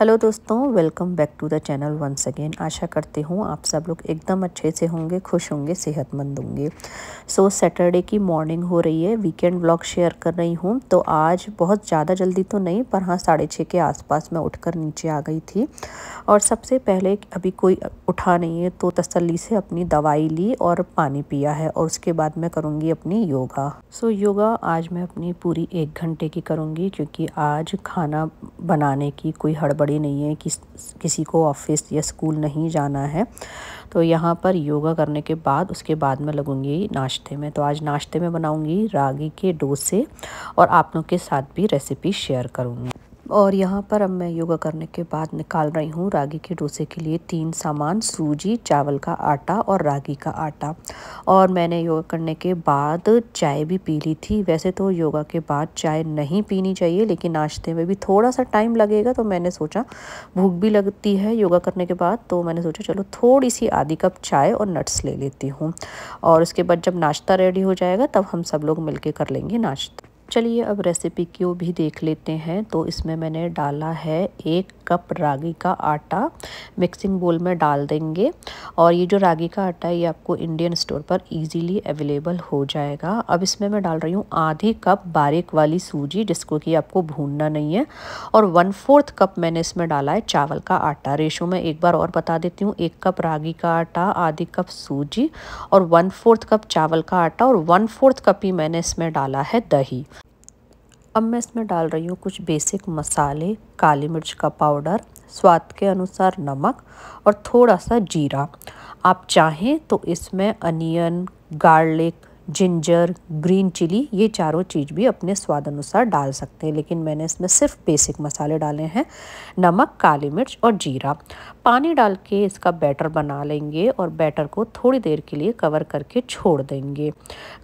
hello दोस्तों welcome back to the channel once again आशा करती हूँ आप सब लोग एकदम अच्छे से होंगे खुश होंगे सेहतमंद होंगे सो so, सैटरडे की मॉर्निंग हो रही है वीकेंड ब्लॉग शेयर कर रही हूँ तो आज बहुत ज़्यादा जल्दी तो नहीं पर हाँ साढ़े छः के आसपास मैं उठकर नीचे आ गई थी और सबसे पहले अभी कोई उठा नहीं है तो तसली से अपनी दवाई ली और पानी पिया है और उसके बाद मैं करूँगी अपनी योगा सो so, योगा आज मैं अपनी पूरी एक घंटे की करूँगी क्योंकि आज खाना बनाने की कोई हड़बड़ पड़े नहीं है किस किसी को ऑफिस या स्कूल नहीं जाना है तो यहाँ पर योगा करने के बाद उसके बाद मैं लगूँगी नाश्ते में तो आज नाश्ते में बनाऊँगी रागी के डोसे और आप लोग के साथ भी रेसिपी शेयर करूँगी और यहाँ पर अब मैं योगा करने के बाद निकाल रही हूँ रागी के डोसे के लिए तीन सामान सूजी चावल का आटा और रागी का आटा और मैंने योगा करने के बाद चाय भी पी ली थी वैसे तो योगा के बाद चाय नहीं पीनी चाहिए लेकिन नाश्ते में भी थोड़ा सा टाइम लगेगा तो मैंने सोचा भूख भी लगती है योगा करने के बाद तो मैंने सोचा चलो थोड़ी सी आधी कप चाय और नट्स ले लेती हूँ और उसके बाद जब नाश्ता रेडी हो जाएगा तब हम सब लोग मिल कर लेंगे नाश्ता चलिए अब रेसिपी को भी देख लेते हैं तो इसमें मैंने डाला है एक कप रागी का आटा मिक्सिंग बोल में डाल देंगे और ये जो रागी का आटा है ये आपको इंडियन स्टोर पर इजीली अवेलेबल हो जाएगा अब इसमें मैं डाल रही हूँ आधी कप बारीक वाली सूजी जिसको कि आपको भूनना नहीं है और वन फोर्थ कप मैंने इसमें डाला है चावल का आटा रेशो में एक बार और बता देती हूँ एक कप रागी का आटा आधी कप सूजी और वन फोर्थ कप चावल का आटा और वन फोर्थ कप ही मैंने इसमें डाला है दही अब मैं इसमें डाल रही हूँ कुछ बेसिक मसाले काली मिर्च का पाउडर स्वाद के अनुसार नमक और थोड़ा सा जीरा आप चाहें तो इसमें onion garlic ginger green chilli ये चारों चीज़ भी अपने स्वाद अनुसार डाल सकते हैं लेकिन मैंने इसमें सिर्फ बेसिक मसाले डाले हैं नमक काली मिर्च और जीरा पानी डाल के इसका बैटर बना लेंगे और बैटर को थोड़ी देर के लिए कवर करके छोड़ देंगे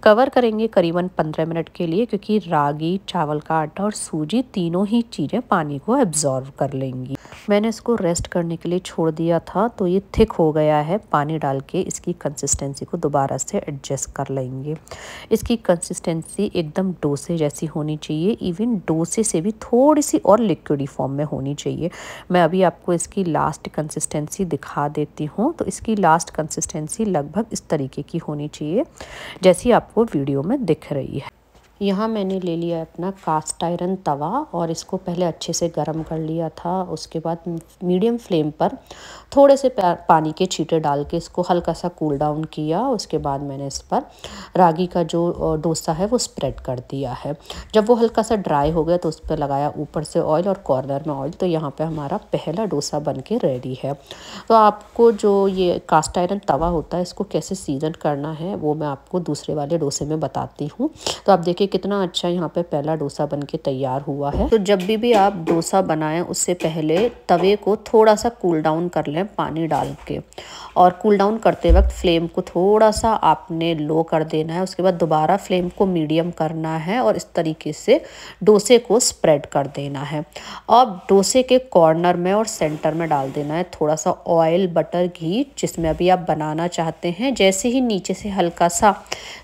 कवर करेंगे करीबन पंद्रह मिनट के लिए क्योंकि रागी चावल का आटा और सूजी तीनों ही चीज़ें पानी को एब्जॉर्व कर लेंगी मैंने इसको रेस्ट करने के लिए छोड़ दिया था तो ये थिक हो गया है पानी डाल के इसकी कंसिस्टेंसी को दोबारा से एडजस्ट कर लेंगे इसकी कंसिस्टेंसी एकदम डोसे जैसी होनी चाहिए इवन डोसे से भी थोड़ी सी और लिक्विडी फॉर्म में होनी चाहिए मैं अभी आपको इसकी लास्ट कंसिस्टेंसी दिखा देती हूँ तो इसकी लास्ट कंसिस्टेंसी लगभग इस तरीके की होनी चाहिए जैसी आपको वीडियो में दिख रही है यहाँ मैंने ले लिया अपना कास्ट आयरन तवा और इसको पहले अच्छे से गर्म कर लिया था उसके बाद मीडियम फ्लेम पर थोड़े से पानी के छींटे डाल के इसको हल्का सा कूल डाउन किया उसके बाद मैंने इस पर रागी का जो डोसा है वो स्प्रेड कर दिया है जब वो हल्का सा ड्राई हो गया तो उस पर लगाया ऊपर से ऑयल और कॉर्नर में ऑयल तो यहाँ पर हमारा पहला डोसा बन के रेडी है तो आपको जो ये कास्ट आयरन तवा होता है इसको कैसे सीजन करना है वो मैं आपको दूसरे वाले डोसे में बताती हूँ तो आप देखिए कितना अच्छा यहाँ पे पहला डोसा बन के तैयार हुआ है तो जब भी भी आप डोसा बनाएं उससे पहले तवे को थोड़ा सा कूल डाउन कर लें पानी डाल के और कूल डाउन करते वक्त फ्लेम को थोड़ा सा आपने लो कर देना है उसके बाद दोबारा फ्लेम को मीडियम करना है और इस तरीके से डोसे को स्प्रेड कर देना है अब डोसे के कॉर्नर में और सेंटर में डाल देना है थोड़ा सा ऑयल बटर घी जिसमें अभी आप बनाना चाहते हैं जैसे ही नीचे से हल्का सा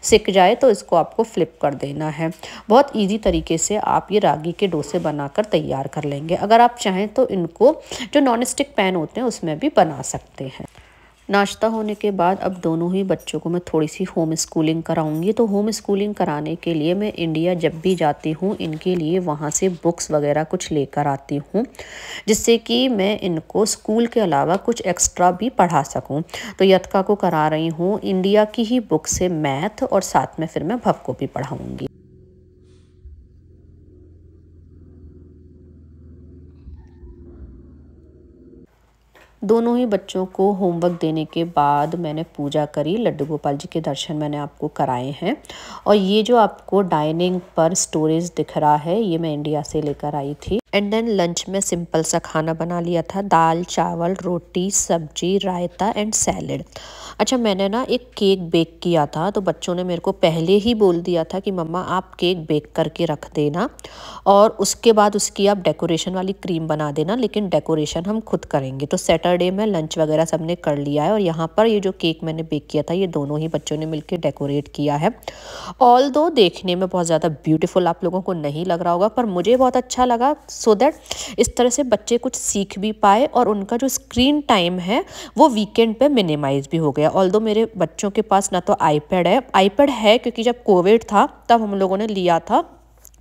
सिक जाए तो इसको आपको फ्लिप कर देना है बहुत ईजी तरीके से आप ये रागी के डोसे बनाकर तैयार कर लेंगे अगर आप चाहें तो इनको जो नॉन स्टिक पैन होते हैं उसमें भी बना सकते हैं नाश्ता होने के बाद अब दोनों ही बच्चों को मैं थोड़ी सी होम स्कूलिंग कराऊंगी तो होम स्कूलिंग कराने के लिए मैं इंडिया जब भी जाती हूँ इनके लिए वहाँ से बुक्स वगैरह कुछ लेकर आती हूँ जिससे कि मैं इनको स्कूल के अलावा कुछ एक्स्ट्रा भी पढ़ा सकूँ तो यथका को करा रही हूँ इंडिया की ही बुक से मैथ और साथ में फिर मैं भव को भी पढ़ाऊँगी दोनों ही बच्चों को होमवर्क देने के बाद मैंने पूजा करी लड्डू गोपाल जी के दर्शन मैंने आपको कराए हैं और ये जो आपको डाइनिंग पर स्टोरेज दिख रहा है ये मैं इंडिया से लेकर आई थी एंड देन लंच में सिंपल सा खाना बना लिया था दाल चावल रोटी सब्जी रायता एंड सैलड अच्छा मैंने ना एक केक बेक किया था तो बच्चों ने मेरे को पहले ही बोल दिया था कि मम्मा आप केक बेक करके रख देना और उसके बाद उसकी आप डेकोरेशन वाली क्रीम बना देना लेकिन डेकोरेशन हम खुद करेंगे तो सैटरडे में लंच वगैरह ने कर लिया है और यहाँ पर ये जो केक मैंने बेक किया था ये दोनों ही बच्चों ने मिलकर डेकोरेट किया है ऑल देखने में बहुत ज़्यादा ब्यूटिफुल आप लोगों को नहीं लग रहा होगा पर मुझे बहुत अच्छा लगा सो दैट इस तरह से बच्चे कुछ सीख भी पाए और उनका जो स्क्रीन टाइम है वो वीकेंड पे मिनिमाइज भी हो गया ऑल मेरे बच्चों के पास ना तो आईपैड है आईपैड है क्योंकि जब कोविड था तब हम लोगों ने लिया था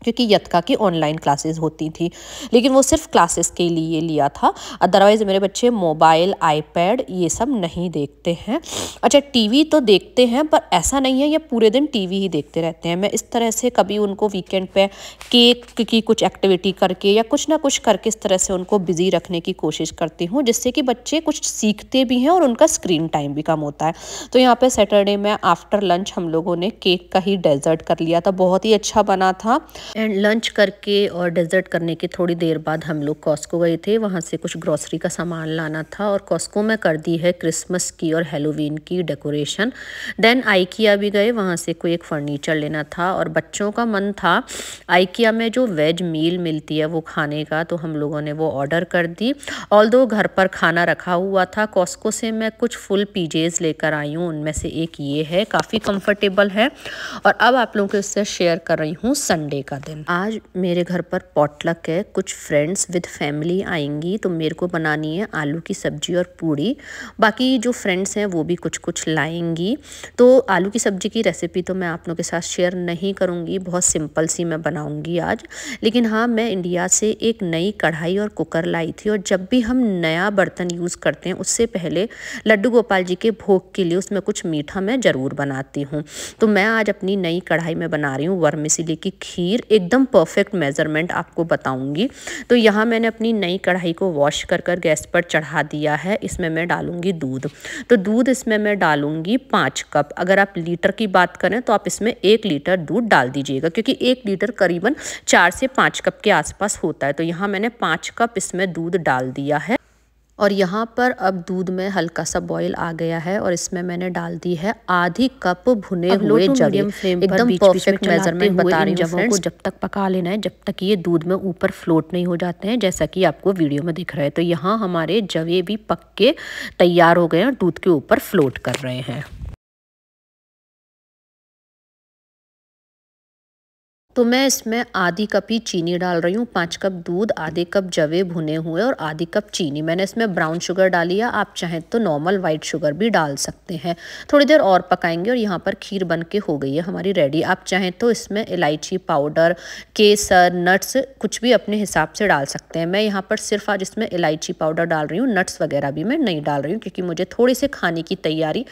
क्योंकि यतका की ऑनलाइन क्लासेस होती थी लेकिन वो सिर्फ क्लासेस के लिए लिया था अदरवाइज़ मेरे बच्चे मोबाइल आईपैड ये सब नहीं देखते हैं अच्छा टीवी तो देखते हैं पर ऐसा नहीं है ये पूरे दिन टीवी ही देखते रहते हैं मैं इस तरह से कभी उनको वीकेंड पे केक की कुछ एक्टिविटी करके या कुछ ना कुछ करके इस तरह से उनको बिज़ी रखने की कोशिश करती हूँ जिससे कि बच्चे कुछ सीखते भी हैं और उनका स्क्रीन टाइम भी कम होता है तो यहाँ पर सैटरडे में आफ्टर लंच हम लोगों ने केक का ही डेजर्ट कर लिया था बहुत ही अच्छा बना था एंड लंच करके और डेजर्ट करने के थोड़ी देर बाद हम लोग कॉस्को गए थे वहाँ से कुछ ग्रॉसरी का सामान लाना था और कॉस्को में कर दी है क्रिसमस की और हेलोवीन की डेकोरेशन देन आइकिया भी गए वहाँ से कोई एक फर्नीचर लेना था और बच्चों का मन था आइकिया में जो वेज मील मिलती है वो खाने का तो हम लोगों ने वो ऑर्डर कर दी ऑल घर पर खाना रखा हुआ था कॉस्को से मैं कुछ फुल पीजेज लेकर आई हूँ उनमें से एक ये है काफ़ी कम्फर्टेबल है और अब आप लोगों के इससे शेयर कर रही हूँ संडे का दिन आज मेरे घर पर पॉटलक है कुछ फ्रेंड्स विद फैमिली आएंगी तो मेरे को बनानी है आलू की सब्जी और पूड़ी बाकी जो फ्रेंड्स हैं वो भी कुछ कुछ लाएंगी तो आलू की सब्जी की रेसिपी तो मैं आप लोगों के साथ शेयर नहीं करूँगी बहुत सिंपल सी मैं बनाऊँगी आज लेकिन हाँ मैं इंडिया से एक नई कढ़ाई और कुकर लाई थी और जब भी हम नया बर्तन यूज़ करते हैं उससे पहले लड्डू गोपाल जी के भोग के लिए उसमें कुछ मीठा मैं ज़रूर बनाती हूँ तो मैं आज अपनी नई कढ़ाई में बना रही हूँ वर्मिसिली की खीर एकदम परफेक्ट मेज़रमेंट आपको बताऊँगी तो यहाँ मैंने अपनी नई कढ़ाई को वॉश कर कर गैस पर चढ़ा दिया है इसमें मैं डालूँगी दूध तो दूध इसमें मैं डालूँगी पाँच कप अगर आप लीटर की बात करें तो आप इसमें एक लीटर दूध डाल दीजिएगा क्योंकि एक लीटर करीबन चार से पाँच कप के आसपास होता है तो यहाँ मैंने पाँच कप इसमें दूध डाल दिया है और यहाँ पर अब दूध में हल्का सा बॉईल आ गया है और इसमें मैंने डाल दी है आधी कप भुने हुए जड़े एकदम परफेक्ट मेजरमेंट बता रही हूँ को जब तक पका लेना है जब तक ये दूध में ऊपर फ्लोट नहीं हो जाते हैं जैसा कि आपको वीडियो में दिख रहा है तो यहाँ हमारे जवे भी पक के तैयार हो गए हैं और दूध के ऊपर फ्लोट कर रहे हैं तो मैं इसमें आधी कप ही चीनी डाल रही हूँ पाँच कप दूध आधे कप जवे भुने हुए और आधी कप चीनी मैंने इसमें ब्राउन शुगर डाली है आप चाहें तो नॉर्मल वाइट शुगर भी डाल सकते हैं थोड़ी देर और पकाएंगे और यहाँ पर खीर बन के हो गई है हमारी रेडी आप चाहें तो इसमें इलायची पाउडर केसर नट्स कुछ भी अपने हिसाब से डाल सकते हैं मैं यहाँ पर सिर्फ आज इसमें इलायची पाउडर डाल रही हूँ नट्स वगैरह भी मैं नहीं डाल रही हूँ क्योंकि मुझे थोड़ी से खाने की तैयारी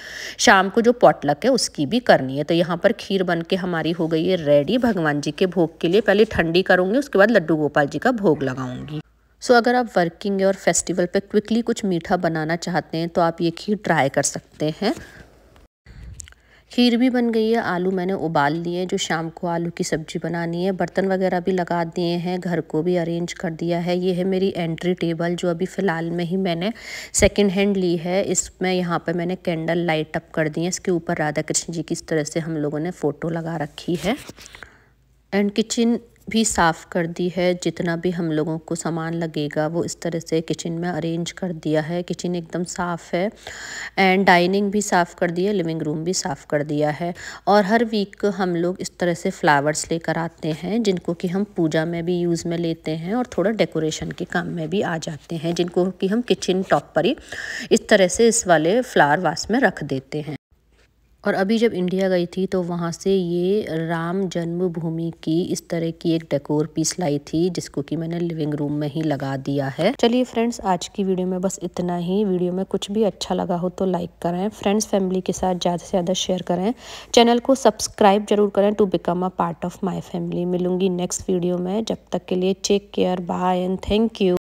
शाम को जो पॉटलक है उसकी भी करनी है तो यहाँ पर खीर बन के हमारी हो गई है रेडी भगवान जी जी के भोग के लिए पहले ठंडी करूँगी उसके बाद लड्डू गोपाल जी का भोग लगाऊंगी सो so, अगर आप वर्किंग और फेस्टिवल पे क्विकली कुछ मीठा बनाना चाहते हैं तो आप ये खीर ट्राई कर सकते हैं खीर भी बन गई है आलू मैंने उबाल लिए जो शाम को आलू की सब्जी बनानी है बर्तन वगैरह भी लगा दिए हैं घर को भी अरेंज कर दिया है ये है मेरी एंट्री टेबल जो अभी फ़िलहाल में ही मैंने सेकंड हैंड ली है इसमें यहाँ पे मैंने कैंडल लाइट अप कर दी है इसके ऊपर राधा कृष्ण जी की इस तरह से हम लोगों ने फ़ोटो लगा रखी है एंड किचन भी साफ़ कर दी है जितना भी हम लोगों को सामान लगेगा वो इस तरह से किचन में अरेंज कर दिया है किचन एकदम साफ़ है एंड डाइनिंग भी साफ़ कर दी है लिविंग रूम भी साफ़ कर दिया है और हर वीक हम लोग इस तरह से फ्लावर्स लेकर आते हैं जिनको कि हम पूजा में भी यूज़ में लेते हैं और थोड़ा डेकोरेशन के काम में भी आ जाते हैं जिनको कि हम किचन टॉप पर ही इस तरह से इस वाले फ्लावर वास में रख देते हैं और अभी जब इंडिया गई थी तो वहाँ से ये राम जन्मभूमि की इस तरह की एक डेकोर पीस लाई थी जिसको कि मैंने लिविंग रूम में ही लगा दिया है चलिए फ्रेंड्स आज की वीडियो में बस इतना ही वीडियो में कुछ भी अच्छा लगा हो तो लाइक करें फ्रेंड्स फैमिली के साथ ज़्यादा से ज़्यादा शेयर करें चैनल को सब्सक्राइब जरूर करें to become a part of my family मिलूंगी नेक्स्ट वीडियो में जब तक के लिए take care bye and thank you